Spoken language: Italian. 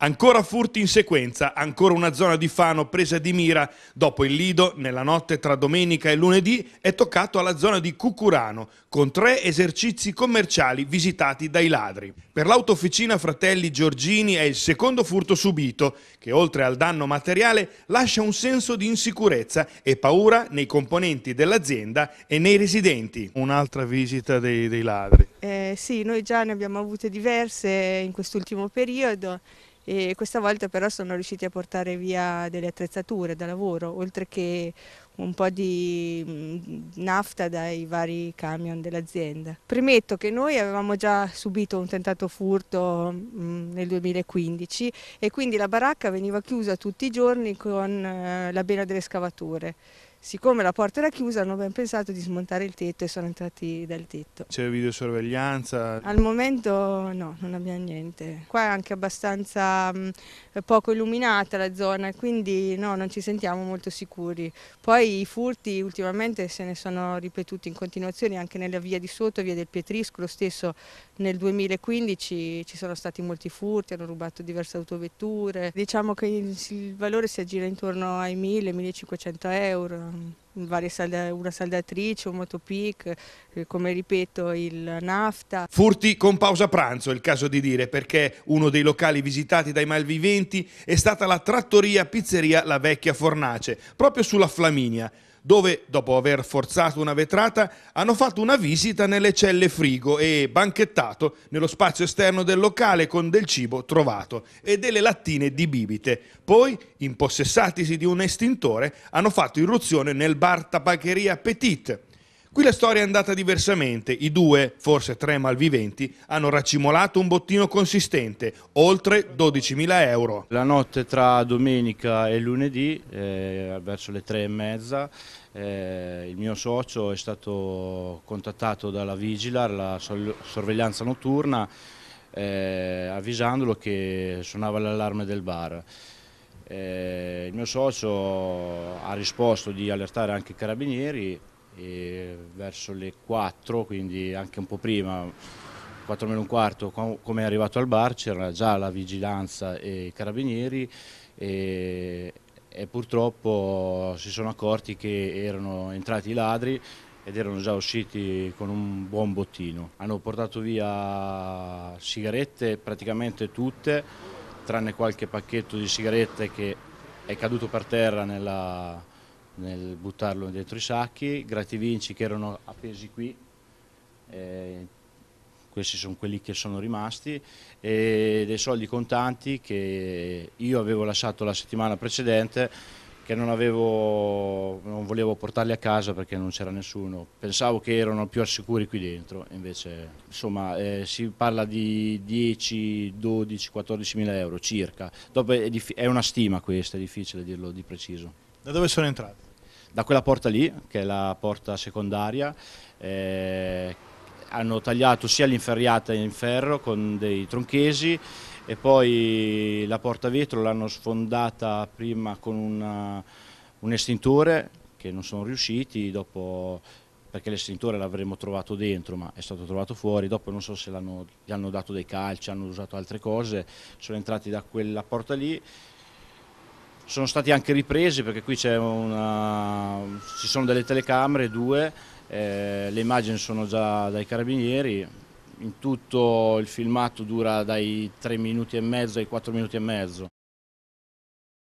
Ancora furti in sequenza, ancora una zona di Fano presa di mira. Dopo il Lido, nella notte tra domenica e lunedì, è toccato alla zona di Cucurano, con tre esercizi commerciali visitati dai ladri. Per l'autofficina Fratelli Giorgini è il secondo furto subito, che oltre al danno materiale lascia un senso di insicurezza e paura nei componenti dell'azienda e nei residenti. Un'altra visita dei, dei ladri. Eh, sì, noi già ne abbiamo avute diverse in quest'ultimo periodo e questa volta però sono riusciti a portare via delle attrezzature da lavoro, oltre che un po' di mm, nafta dai vari camion dell'azienda. Premetto che noi avevamo già subito un tentato furto mm, nel 2015 e quindi la baracca veniva chiusa tutti i giorni con eh, la bena delle scavature. Siccome la porta era chiusa hanno ben pensato di smontare il tetto e sono entrati dal tetto. C'è videosorveglianza? Al momento no, non abbiamo niente. Qua è anche abbastanza mh, poco illuminata la zona quindi no, non ci sentiamo molto sicuri. Poi i furti ultimamente se ne sono ripetuti in continuazione anche nella via di sotto, via del Pietrisco, lo stesso nel 2015 ci sono stati molti furti, hanno rubato diverse autovetture. Diciamo che il valore si aggira intorno ai 1000-1500 euro. Mm, salda, una saldatrice, un motopic, eh, come ripeto il nafta. Furti con pausa pranzo, è il caso di dire, perché uno dei locali visitati dai malviventi è stata la trattoria pizzeria La Vecchia Fornace, proprio sulla Flaminia dove, dopo aver forzato una vetrata, hanno fatto una visita nelle celle frigo e banchettato nello spazio esterno del locale con del cibo trovato e delle lattine di bibite. Poi, impossessatisi di un estintore, hanno fatto irruzione nel bar Tabaccheria Petit Qui la storia è andata diversamente. I due, forse tre malviventi, hanno raccimolato un bottino consistente, oltre 12.000 euro. La notte tra domenica e lunedì, eh, verso le tre e mezza, eh, il mio socio è stato contattato dalla Vigilar, la sorveglianza notturna, eh, avvisandolo che suonava l'allarme del bar. Eh, il mio socio ha risposto di allertare anche i carabinieri verso le 4, quindi anche un po' prima, 4 meno un quarto, come è arrivato al bar c'era già la vigilanza e i carabinieri e, e purtroppo si sono accorti che erano entrati i ladri ed erano già usciti con un buon bottino. Hanno portato via sigarette praticamente tutte, tranne qualche pacchetto di sigarette che è caduto per terra nella, nel buttarlo dentro i sacchi, grativinci che erano appesi qui, eh, questi sono quelli che sono rimasti, e dei soldi contanti che io avevo lasciato la settimana precedente che non, avevo, non volevo portarli a casa perché non c'era nessuno. Pensavo che erano più al sicuro qui dentro, invece insomma eh, si parla di 10, 12, 14 mila euro circa. Dopo è, è una stima questa, è difficile dirlo di preciso. Da dove sono entrati? Da quella porta lì, che è la porta secondaria, eh, hanno tagliato sia l'inferriata in ferro con dei tronchesi e poi la porta vetro l'hanno sfondata prima con una, eh, un estintore che non sono riusciti, dopo perché l'estintore l'avremmo trovato dentro ma è stato trovato fuori, dopo non so se gli hanno dato dei calci, hanno usato altre cose, sono entrati da quella porta lì sono stati anche ripresi perché qui una, ci sono delle telecamere, due, eh, le immagini sono già dai carabinieri, in tutto il filmato dura dai 3 minuti e mezzo ai 4 minuti e mezzo.